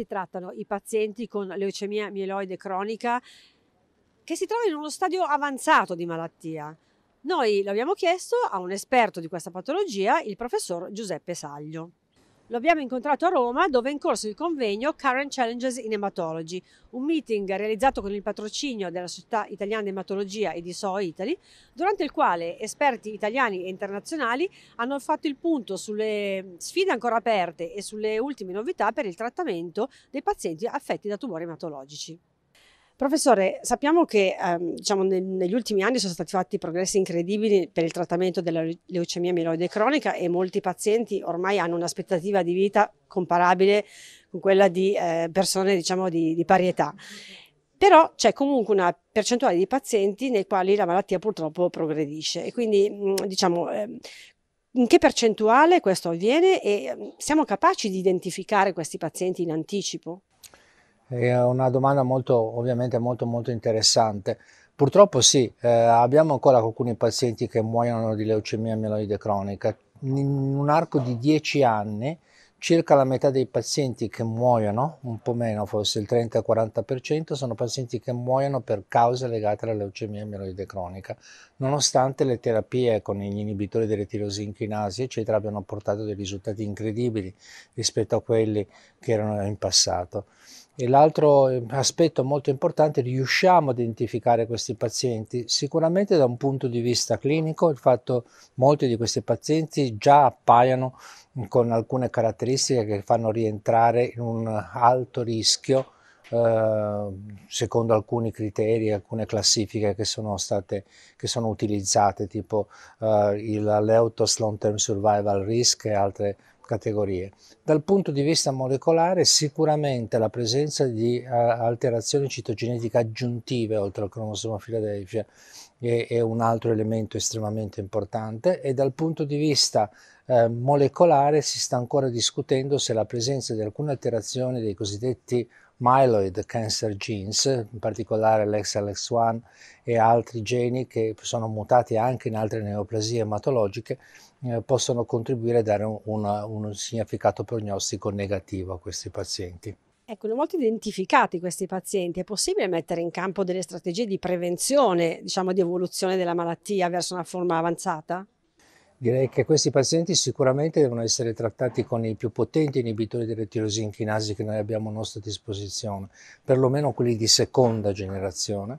si trattano i pazienti con leucemia mieloide cronica che si trovano in uno stadio avanzato di malattia. Noi lo abbiamo chiesto a un esperto di questa patologia, il professor Giuseppe Saglio. Lo abbiamo incontrato a Roma dove è in corso il convegno Current Challenges in Hematology, un meeting realizzato con il patrocinio della Società Italiana di Ematologia e di SO Italy, durante il quale esperti italiani e internazionali hanno fatto il punto sulle sfide ancora aperte e sulle ultime novità per il trattamento dei pazienti affetti da tumori ematologici. Professore, sappiamo che ehm, diciamo, neg negli ultimi anni sono stati fatti progressi incredibili per il trattamento della leucemia mieloide cronica e molti pazienti ormai hanno un'aspettativa di vita comparabile con quella di eh, persone diciamo, di, di pari età. Però c'è comunque una percentuale di pazienti nei quali la malattia purtroppo progredisce e quindi mm, diciamo, ehm, in che percentuale questo avviene e mm, siamo capaci di identificare questi pazienti in anticipo? È una domanda molto, ovviamente molto molto interessante. Purtroppo sì, eh, abbiamo ancora alcuni pazienti che muoiono di leucemia mieloide cronica. In un arco di 10 anni, circa la metà dei pazienti che muoiono, un po' meno, forse il 30-40%, sono pazienti che muoiono per cause legate alla leucemia mieloide cronica, nonostante le terapie con gli inibitori delle tirosinchinasi, eccetera, abbiano portato dei risultati incredibili rispetto a quelli che erano in passato. E l'altro ehm, aspetto molto importante, riusciamo a identificare questi pazienti? Sicuramente da un punto di vista clinico, il fatto che molti di questi pazienti già appaiono con alcune caratteristiche che fanno rientrare in un alto rischio ehm, secondo alcuni criteri, alcune classifiche che sono state che sono utilizzate, tipo eh, il Leutos Long Term Survival Risk e altre categorie. Dal punto di vista molecolare sicuramente la presenza di eh, alterazioni citogenetiche aggiuntive oltre al cromosoma Philadelphia è, un altro elemento estremamente importante e dal punto di vista eh, molecolare si sta ancora discutendo se la presenza di alcune alterazioni dei cosiddetti myeloid cancer genes, in particolare lxlx 1 e altri geni che sono mutati anche in altre neoplasie ematologiche, eh, possono contribuire a dare un, una, un significato prognostico negativo a questi pazienti. Ecco, li ho molto identificati questi pazienti. È possibile mettere in campo delle strategie di prevenzione, diciamo di evoluzione della malattia verso una forma avanzata? Direi che questi pazienti sicuramente devono essere trattati con i più potenti inibitori delle tirosi inchinasi che noi abbiamo a nostra disposizione, perlomeno quelli di seconda generazione.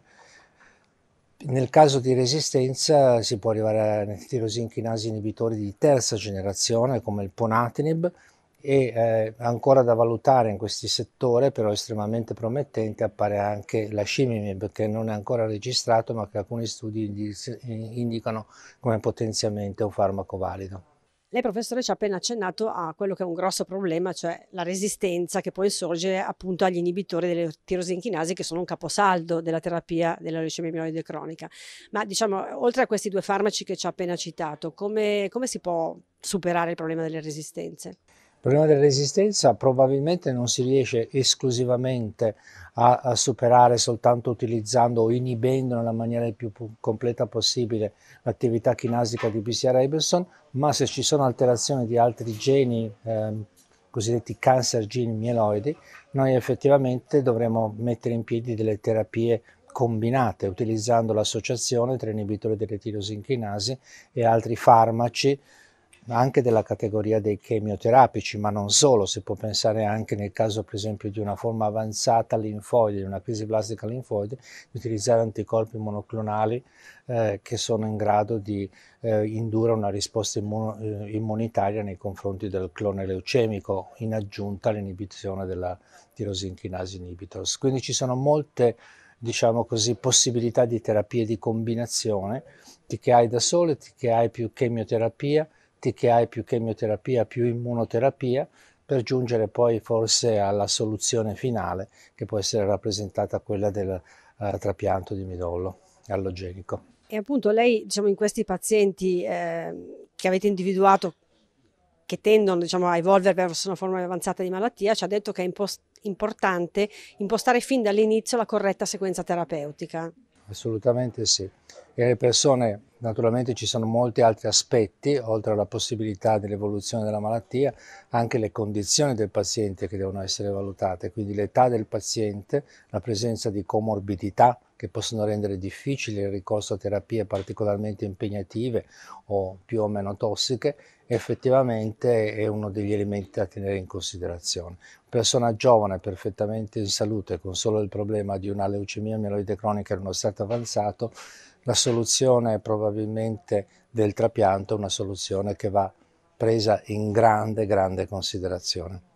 Nel caso di resistenza si può arrivare a tirosin chinasi inibitori di terza generazione come il ponatinib, e eh, ancora da valutare in questi settori, però estremamente promettente, appare anche la Scimimib che non è ancora registrato ma che alcuni studi eh, indicano come potenzialmente un farmaco valido. Lei professore ci ha appena accennato a quello che è un grosso problema, cioè la resistenza che può insorgere appunto agli inibitori delle tirosinchinasi che sono un caposaldo della terapia della leucemia mieloide cronica. Ma diciamo, oltre a questi due farmaci che ci ha appena citato, come, come si può superare il problema delle resistenze? Il problema della resistenza probabilmente non si riesce esclusivamente a, a, superare soltanto utilizzando o inibendo nella maniera più completa possibile l'attività chinasica di BCR-Abelson, ma se ci sono alterazioni di altri geni, eh, cosiddetti cancer geni mieloidi, noi effettivamente dovremo mettere in piedi delle terapie combinate utilizzando l'associazione tra inibitori delle tirosinchi nasi e altri farmaci anche della categoria dei chemioterapici, ma non solo, si può pensare anche nel caso per esempio di una forma avanzata linfoide, di una crisi plastica linfoide, di utilizzare anticorpi monoclonali eh, che sono in grado di eh, indurre una risposta immun eh, immunitaria nei confronti del clone leucemico in aggiunta all'inibizione della tirosinchinase inhibitors. Quindi ci sono molte diciamo così, possibilità di terapie di combinazione, ti che hai da sole, ti che hai più chemioterapia, tratti che hai più chemioterapia, più immunoterapia, per giungere poi forse alla soluzione finale che può essere rappresentata quella del uh, trapianto di midollo allogenico. E appunto lei diciamo, in questi pazienti eh, che avete individuato che tendono diciamo, a evolvere verso una forma avanzata di malattia, ci ha detto che è impost importante impostare fin dall'inizio la corretta sequenza terapeutica assolutamente sì. E le persone, naturalmente ci sono molti altri aspetti, oltre alla possibilità dell'evoluzione della malattia, anche le condizioni del paziente che devono essere valutate, quindi l'età del paziente, la presenza di comorbidità, che possono rendere difficile il ricorso a terapie particolarmente impegnative o più o meno tossiche, effettivamente è uno degli elementi da tenere in considerazione. Persona giovane, perfettamente in salute, con solo il problema di una leucemia mieloide cronica in uno stato avanzato, la soluzione probabilmente del trapianto è una soluzione che va presa in grande, grande considerazione.